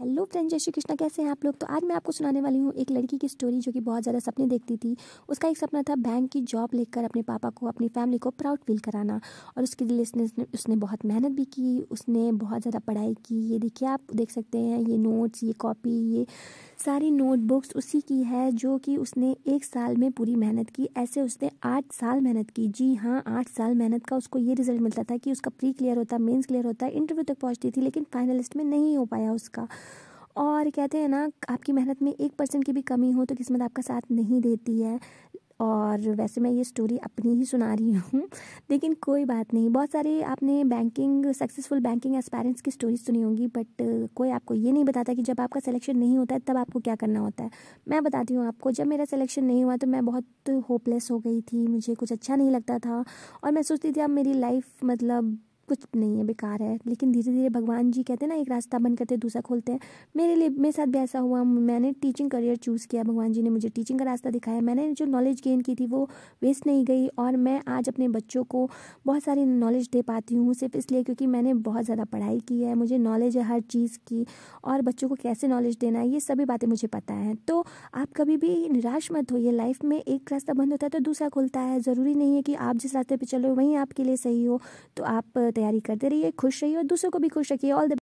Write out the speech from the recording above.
hello friend जय श्री कृष्णा कैसे हैं आप लोग तो आज मैं आपको सुनाने वाली हूँ एक लड़की की स्टोरी जो कि बहुत ज़्यादा सपने देखती थी उसका एक सपना था बैंक की जॉब लेकर अपने पापा को अपनी फैमिली को प्राउड फील कराना और उसके लिए उसने उसने बहुत मेहनत भी की उसने बहुत ज़्यादा पढ़ाई की ये देखिए आप देख सकते हैं ये नोट्स ये कॉपी ये सारी नोटबुक्स उसी की है जो कि उसने एक साल में पूरी मेहनत की ऐसे उसने आठ साल मेहनत की जी हाँ आठ साल मेहनत का उसको ये रिजल्ट मिलता था कि उसका प्री क्लियर होता मेंस क्लियर होता इंटरव्यू तक पहुंचती थी लेकिन फाइनलिस्ट में नहीं हो पाया उसका और कहते हैं ना आपकी मेहनत में एक परसेंट की भी कमी हो तो किस्मत आपका साथ नहीं देती है और वैसे मैं ये स्टोरी अपनी ही सुना रही हूँ लेकिन कोई बात नहीं बहुत सारे आपने बैंकिंग सक्सेसफुल बैंकिंग एस्पेरेंट्स की स्टोरी सुनी होंगी बट कोई आपको ये नहीं बताता कि जब आपका सिलेक्शन नहीं होता है तब आपको क्या करना होता है मैं बताती हूँ आपको जब मेरा सिलेक्शन नहीं हुआ तो मैं बहुत होपलेस हो गई थी मुझे कुछ अच्छा नहीं लगता था और मैं सोचती थी अब मेरी लाइफ मतलब कुछ नहीं है बेकार है लेकिन धीरे धीरे भगवान जी कहते हैं ना एक रास्ता बंद करते दूसरा खोलते हैं मेरे लिए मेरे साथ भी ऐसा हुआ मैंने टीचिंग करियर चूज़ किया भगवान जी ने मुझे टीचिंग का रास्ता दिखाया मैंने जो नॉलेज गेन की थी वो वेस्ट नहीं गई और मैं आज अपने बच्चों को बहुत सारी नॉलेज दे पाती हूँ सिर्फ इसलिए क्योंकि मैंने बहुत ज़्यादा पढ़ाई की है मुझे नॉलेज है हर चीज़ की और बच्चों को कैसे नॉलेज देना है ये सभी बातें मुझे पता है तो आप कभी भी निराश मत होइए लाइफ में एक रास्ता बंद होता है तो दूसरा खुलता है ज़रूरी नहीं है कि आप जिस रास्ते पर चलो वहीं आपके लिए सही हो तो आप तैयारी करते रहिए खुश रहिए और दूसरों को भी खुश रखिए ऑल द